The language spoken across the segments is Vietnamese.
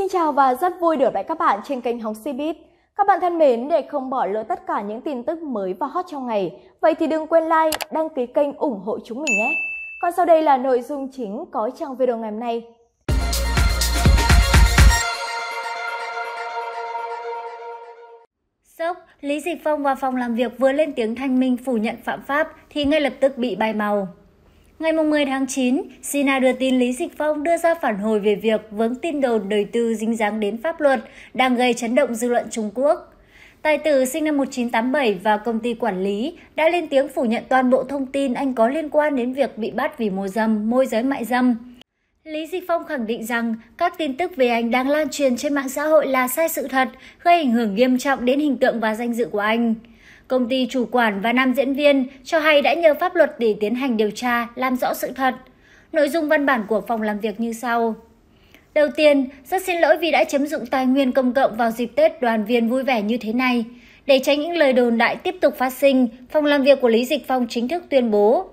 Xin chào và rất vui được gặp lại các bạn trên kênh Hóng Cbiz. Các bạn thân mến, để không bỏ lỡ tất cả những tin tức mới và hot trong ngày, vậy thì đừng quên like, đăng ký kênh ủng hộ chúng mình nhé. Còn sau đây là nội dung chính có trong video ngày hôm nay. Sốc, Lý Dịch Phong và phòng làm việc vừa lên tiếng thanh minh phủ nhận phạm pháp thì ngay lập tức bị bài màu. Ngày 10 tháng 9, Sina đưa tin Lý Dịch Phong đưa ra phản hồi về việc vướng tin đồn đời tư dính dáng đến pháp luật đang gây chấn động dư luận Trung Quốc. Tài tử sinh năm 1987 và công ty quản lý đã lên tiếng phủ nhận toàn bộ thông tin anh có liên quan đến việc bị bắt vì môi dâm, môi giới mại dâm. Lý Dịch Phong khẳng định rằng các tin tức về anh đang lan truyền trên mạng xã hội là sai sự thật, gây ảnh hưởng nghiêm trọng đến hình tượng và danh dự của anh. Công ty chủ quản và nam diễn viên cho hay đã nhờ pháp luật để tiến hành điều tra, làm rõ sự thật. Nội dung văn bản của phòng làm việc như sau. Đầu tiên, rất xin lỗi vì đã chiếm dụng tài nguyên công cộng vào dịp Tết đoàn viên vui vẻ như thế này. Để tránh những lời đồn đại tiếp tục phát sinh, phòng làm việc của Lý Dịch Phong chính thức tuyên bố.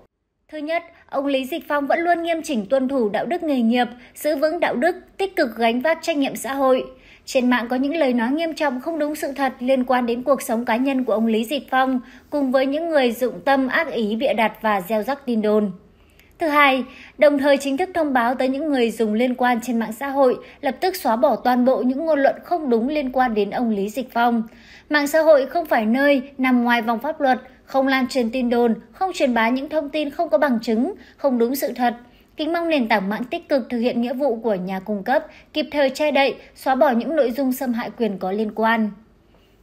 Thứ nhất, Ông Lý Dịch Phong vẫn luôn nghiêm chỉnh tuân thủ đạo đức nghề nghiệp, giữ vững đạo đức, tích cực gánh vác trách nhiệm xã hội. Trên mạng có những lời nói nghiêm trọng không đúng sự thật liên quan đến cuộc sống cá nhân của ông Lý Dịch Phong, cùng với những người dụng tâm ác ý bịa đặt và gieo rắc tin đồn. Thứ hai, đồng thời chính thức thông báo tới những người dùng liên quan trên mạng xã hội lập tức xóa bỏ toàn bộ những ngôn luận không đúng liên quan đến ông Lý Dịch Phong. Mạng xã hội không phải nơi nằm ngoài vòng pháp luật, không lan truyền tin đồn, không truyền bá những thông tin không có bằng chứng, không đúng sự thật. Kính mong nền tảng mạng tích cực thực hiện nghĩa vụ của nhà cung cấp, kịp thời che đậy, xóa bỏ những nội dung xâm hại quyền có liên quan.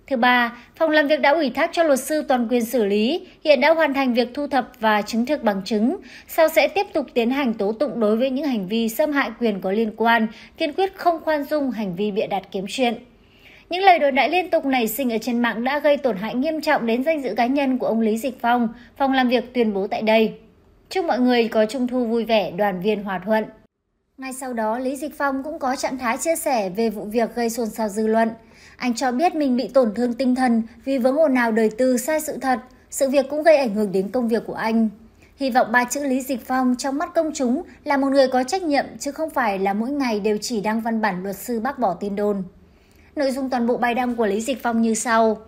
Thứ ba, phòng làm việc đã ủy thác cho luật sư toàn quyền xử lý, hiện đã hoàn thành việc thu thập và chứng thực bằng chứng, sau sẽ tiếp tục tiến hành tố tụng đối với những hành vi xâm hại quyền có liên quan, kiên quyết không khoan dung hành vi bịa đặt kiếm chuyện. Những lời đồn đại liên tục nảy sinh ở trên mạng đã gây tổn hại nghiêm trọng đến danh dự cá nhân của ông Lý Dịch Phong, phòng làm việc tuyên bố tại đây. Chúc mọi người có trung thu vui vẻ, đoàn viên hòa thuận. Ngay sau đó, Lý Dịch Phong cũng có trạng thái chia sẻ về vụ việc gây xôn xao dư luận. Anh cho biết mình bị tổn thương tinh thần vì vướng ồn nào đời tư sai sự thật. Sự việc cũng gây ảnh hưởng đến công việc của anh. Hy vọng ba chữ Lý Dịch Phong trong mắt công chúng là một người có trách nhiệm chứ không phải là mỗi ngày đều chỉ đăng văn bản luật sư bác bỏ tin đồn. Nội dung toàn bộ bài đăng của Lý Dịch Phong như sau.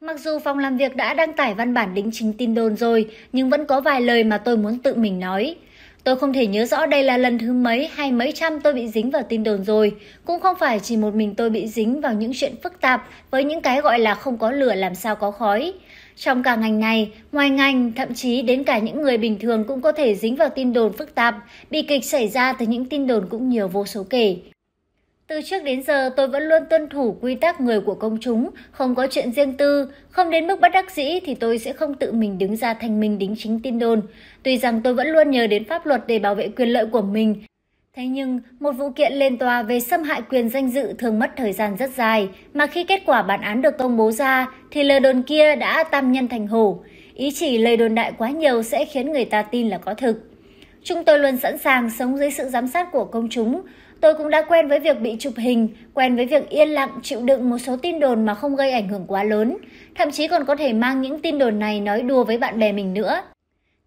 Mặc dù phòng làm việc đã đăng tải văn bản đính chính tin đồn rồi, nhưng vẫn có vài lời mà tôi muốn tự mình nói. Tôi không thể nhớ rõ đây là lần thứ mấy hay mấy trăm tôi bị dính vào tin đồn rồi. Cũng không phải chỉ một mình tôi bị dính vào những chuyện phức tạp với những cái gọi là không có lửa làm sao có khói. Trong cả ngành này, ngoài ngành, thậm chí đến cả những người bình thường cũng có thể dính vào tin đồn phức tạp. Bi kịch xảy ra từ những tin đồn cũng nhiều vô số kể. Từ trước đến giờ tôi vẫn luôn tuân thủ quy tắc người của công chúng, không có chuyện riêng tư, không đến mức bất đắc dĩ thì tôi sẽ không tự mình đứng ra thành minh đính chính tin đồn. Tuy rằng tôi vẫn luôn nhờ đến pháp luật để bảo vệ quyền lợi của mình, Thế nhưng, một vụ kiện lên tòa về xâm hại quyền danh dự thường mất thời gian rất dài, mà khi kết quả bản án được công bố ra thì lời đồn kia đã tam nhân thành hổ. Ý chỉ lời đồn đại quá nhiều sẽ khiến người ta tin là có thực. Chúng tôi luôn sẵn sàng sống dưới sự giám sát của công chúng, Tôi cũng đã quen với việc bị chụp hình, quen với việc yên lặng chịu đựng một số tin đồn mà không gây ảnh hưởng quá lớn, thậm chí còn có thể mang những tin đồn này nói đùa với bạn bè mình nữa.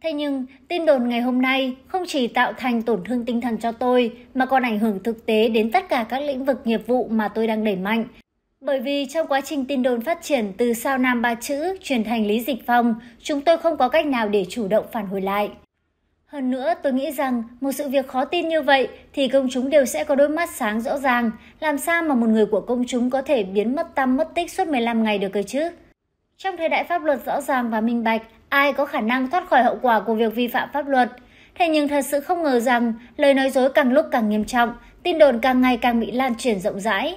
Thế nhưng, tin đồn ngày hôm nay không chỉ tạo thành tổn thương tinh thần cho tôi mà còn ảnh hưởng thực tế đến tất cả các lĩnh vực nghiệp vụ mà tôi đang đẩy mạnh. Bởi vì trong quá trình tin đồn phát triển từ sao nam ba chữ chuyển thành lý dịch phong, chúng tôi không có cách nào để chủ động phản hồi lại. Hơn nữa, tôi nghĩ rằng một sự việc khó tin như vậy thì công chúng đều sẽ có đôi mắt sáng rõ ràng. Làm sao mà một người của công chúng có thể biến mất tâm mất tích suốt 15 ngày được cơ chứ? Trong thời đại pháp luật rõ ràng và minh bạch, ai có khả năng thoát khỏi hậu quả của việc vi phạm pháp luật. Thế nhưng thật sự không ngờ rằng lời nói dối càng lúc càng nghiêm trọng, tin đồn càng ngày càng bị lan truyền rộng rãi.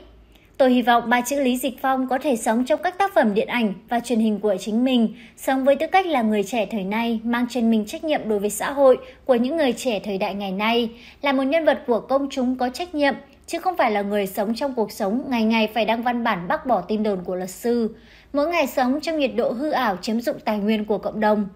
Tôi hy vọng ba chữ Lý Dịch Phong có thể sống trong các tác phẩm điện ảnh và truyền hình của chính mình, sống với tư cách là người trẻ thời nay, mang trên mình trách nhiệm đối với xã hội của những người trẻ thời đại ngày nay, là một nhân vật của công chúng có trách nhiệm, chứ không phải là người sống trong cuộc sống ngày ngày phải đăng văn bản bác bỏ tin đồn của luật sư, mỗi ngày sống trong nhiệt độ hư ảo chiếm dụng tài nguyên của cộng đồng.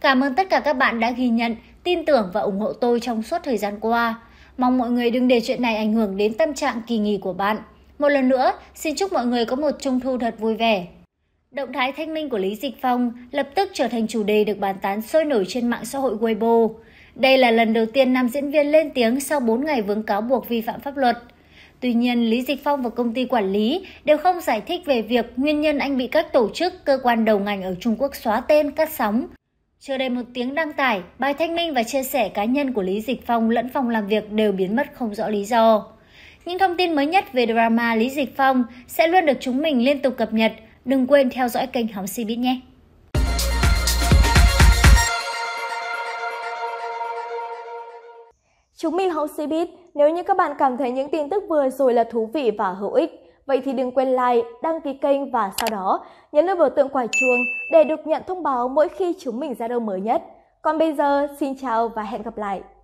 Cảm ơn tất cả các bạn đã ghi nhận, tin tưởng và ủng hộ tôi trong suốt thời gian qua. Mong mọi người đừng để chuyện này ảnh hưởng đến tâm trạng kỳ nghỉ của bạn. Một lần nữa, xin chúc mọi người có một trung thu thật vui vẻ. Động thái thanh minh của Lý Dịch Phong lập tức trở thành chủ đề được bàn tán sôi nổi trên mạng xã hội Weibo. Đây là lần đầu tiên nam diễn viên lên tiếng sau 4 ngày vướng cáo buộc vi phạm pháp luật. Tuy nhiên, Lý Dịch Phong và công ty quản lý đều không giải thích về việc nguyên nhân anh bị các tổ chức, cơ quan đầu ngành ở Trung Quốc xóa tên, cắt sóng. Chưa đầy một tiếng đăng tải, bài thanh minh và chia sẻ cá nhân của Lý Dịch Phong lẫn phòng làm việc đều biến mất không rõ lý do. Những thông tin mới nhất về drama Lý Dịch Phong sẽ luôn được chúng mình liên tục cập nhật. Đừng quên theo dõi kênh Hóng Si Cbiz nhé! Chúng mình Hóng Si Cbiz, nếu như các bạn cảm thấy những tin tức vừa rồi là thú vị và hữu ích, Vậy thì đừng quên like, đăng ký kênh và sau đó nhấn nút biểu tượng quả chuông để được nhận thông báo mỗi khi chúng mình ra đâu mới nhất. Còn bây giờ, xin chào và hẹn gặp lại!